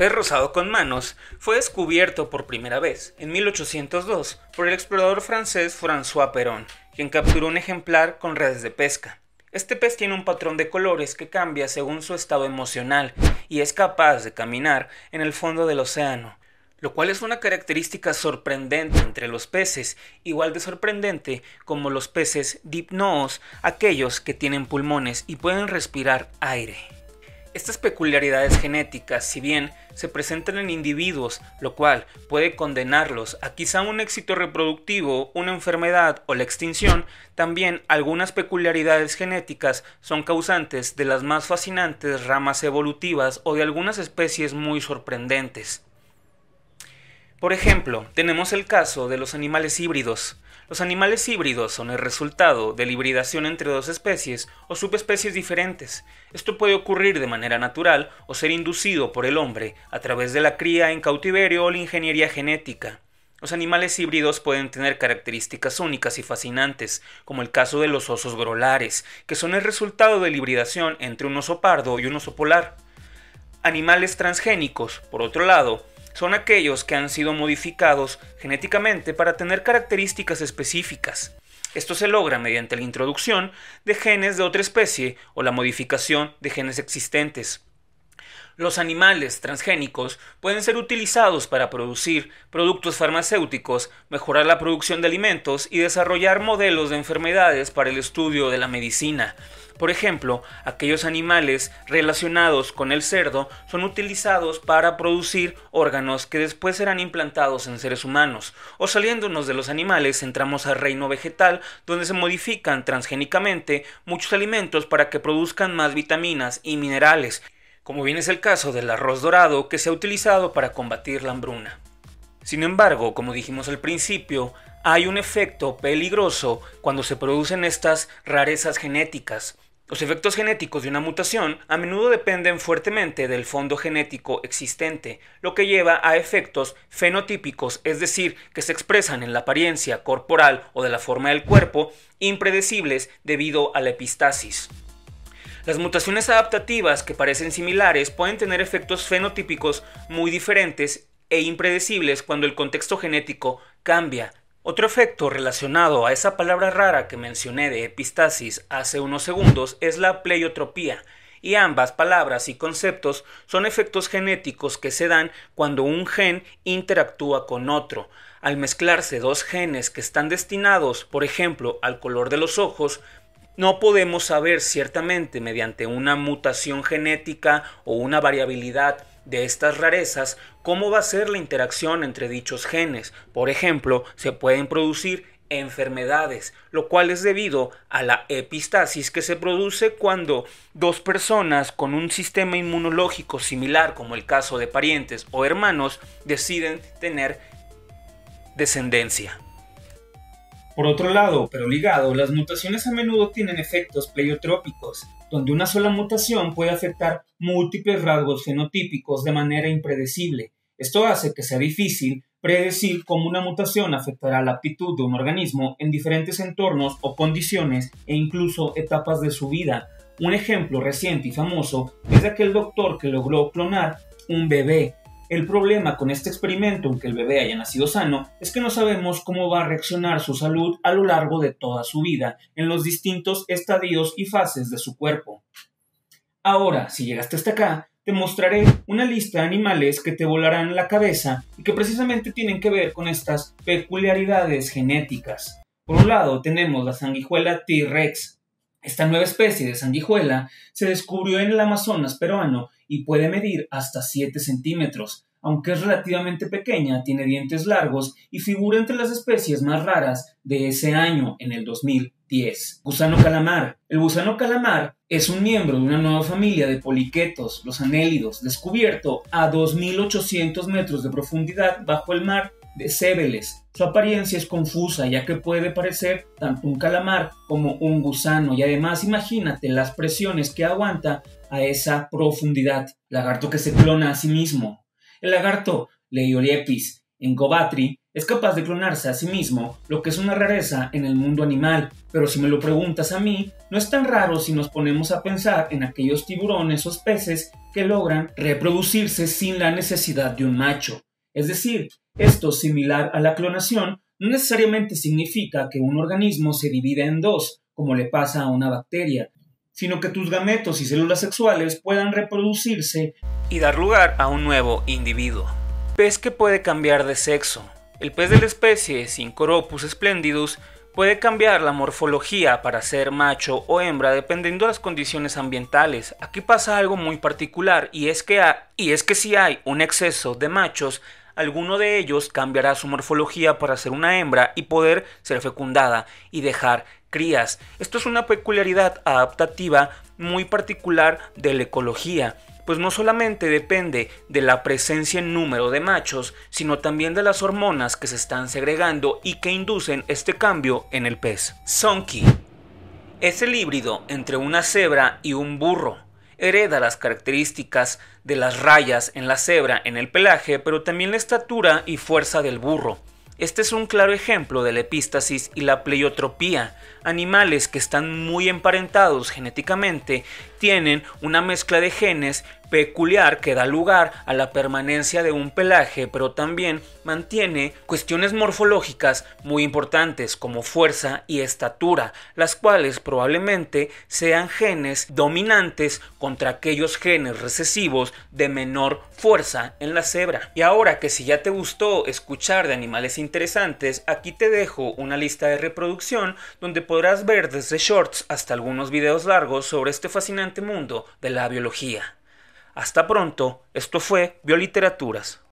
El rosado con manos fue descubierto por primera vez en 1802 por el explorador francés François Peron, quien capturó un ejemplar con redes de pesca. Este pez tiene un patrón de colores que cambia según su estado emocional y es capaz de caminar en el fondo del océano, lo cual es una característica sorprendente entre los peces, igual de sorprendente como los peces dipnoos, aquellos que tienen pulmones y pueden respirar aire estas peculiaridades genéticas, si bien se presentan en individuos, lo cual puede condenarlos a quizá un éxito reproductivo, una enfermedad o la extinción, también algunas peculiaridades genéticas son causantes de las más fascinantes ramas evolutivas o de algunas especies muy sorprendentes. Por ejemplo, tenemos el caso de los animales híbridos. Los animales híbridos son el resultado de la hibridación entre dos especies o subespecies diferentes. Esto puede ocurrir de manera natural o ser inducido por el hombre a través de la cría en cautiverio o la ingeniería genética. Los animales híbridos pueden tener características únicas y fascinantes, como el caso de los osos grolares, que son el resultado de la hibridación entre un oso pardo y un oso polar. Animales transgénicos, por otro lado, son aquellos que han sido modificados genéticamente para tener características específicas. Esto se logra mediante la introducción de genes de otra especie o la modificación de genes existentes. Los animales transgénicos pueden ser utilizados para producir productos farmacéuticos, mejorar la producción de alimentos y desarrollar modelos de enfermedades para el estudio de la medicina. Por ejemplo, aquellos animales relacionados con el cerdo son utilizados para producir órganos que después serán implantados en seres humanos, o saliéndonos de los animales entramos al reino vegetal donde se modifican transgénicamente muchos alimentos para que produzcan más vitaminas y minerales, como bien es el caso del arroz dorado que se ha utilizado para combatir la hambruna. Sin embargo, como dijimos al principio, hay un efecto peligroso cuando se producen estas rarezas genéticas, los efectos genéticos de una mutación a menudo dependen fuertemente del fondo genético existente, lo que lleva a efectos fenotípicos, es decir, que se expresan en la apariencia corporal o de la forma del cuerpo, impredecibles debido a la epistasis. Las mutaciones adaptativas que parecen similares pueden tener efectos fenotípicos muy diferentes e impredecibles cuando el contexto genético cambia, otro efecto relacionado a esa palabra rara que mencioné de epistasis hace unos segundos es la pleiotropía, y ambas palabras y conceptos son efectos genéticos que se dan cuando un gen interactúa con otro. Al mezclarse dos genes que están destinados, por ejemplo, al color de los ojos, no podemos saber ciertamente mediante una mutación genética o una variabilidad de estas rarezas, cómo va a ser la interacción entre dichos genes. Por ejemplo, se pueden producir enfermedades, lo cual es debido a la epistasis que se produce cuando dos personas con un sistema inmunológico similar, como el caso de parientes o hermanos, deciden tener descendencia. Por otro lado, pero ligado, las mutaciones a menudo tienen efectos pleiotrópicos, donde una sola mutación puede afectar múltiples rasgos fenotípicos de manera impredecible. Esto hace que sea difícil predecir cómo una mutación afectará la aptitud de un organismo en diferentes entornos o condiciones e incluso etapas de su vida. Un ejemplo reciente y famoso es de aquel doctor que logró clonar un bebé el problema con este experimento, aunque el bebé haya nacido sano, es que no sabemos cómo va a reaccionar su salud a lo largo de toda su vida, en los distintos estadios y fases de su cuerpo. Ahora, si llegaste hasta acá, te mostraré una lista de animales que te volarán la cabeza y que precisamente tienen que ver con estas peculiaridades genéticas. Por un lado tenemos la sanguijuela T-Rex, esta nueva especie de sanguijuela se descubrió en el Amazonas peruano y puede medir hasta 7 centímetros. Aunque es relativamente pequeña, tiene dientes largos y figura entre las especies más raras de ese año, en el 2010. Gusano calamar. El gusano calamar es un miembro de una nueva familia de poliquetos, los anélidos, descubierto a 2.800 metros de profundidad bajo el mar de cébeles. Su apariencia es confusa ya que puede parecer tanto un calamar como un gusano y además imagínate las presiones que aguanta a esa profundidad. Lagarto que se clona a sí mismo. El lagarto Leioliepis en Gobatri es capaz de clonarse a sí mismo, lo que es una rareza en el mundo animal, pero si me lo preguntas a mí, no es tan raro si nos ponemos a pensar en aquellos tiburones o peces que logran reproducirse sin la necesidad de un macho. Es decir, esto, similar a la clonación, no necesariamente significa que un organismo se divida en dos, como le pasa a una bacteria, sino que tus gametos y células sexuales puedan reproducirse y dar lugar a un nuevo individuo. Pez que puede cambiar de sexo. El pez de la especie Coropus splendidus puede cambiar la morfología para ser macho o hembra dependiendo de las condiciones ambientales. Aquí pasa algo muy particular y es que, y es que si hay un exceso de machos, Alguno de ellos cambiará su morfología para ser una hembra y poder ser fecundada y dejar crías. Esto es una peculiaridad adaptativa muy particular de la ecología, pues no solamente depende de la presencia en número de machos, sino también de las hormonas que se están segregando y que inducen este cambio en el pez. Sonky es el híbrido entre una cebra y un burro hereda las características de las rayas en la cebra en el pelaje, pero también la estatura y fuerza del burro. Este es un claro ejemplo de la epístasis y la pleiotropía. Animales que están muy emparentados genéticamente tienen una mezcla de genes peculiar que da lugar a la permanencia de un pelaje, pero también mantiene cuestiones morfológicas muy importantes como fuerza y estatura, las cuales probablemente sean genes dominantes contra aquellos genes recesivos de menor fuerza en la cebra. Y ahora que si ya te gustó escuchar de animales interesantes, aquí te dejo una lista de reproducción donde podrás ver desde shorts hasta algunos videos largos sobre este fascinante mundo de la biología. Hasta pronto, esto fue Bioliteraturas.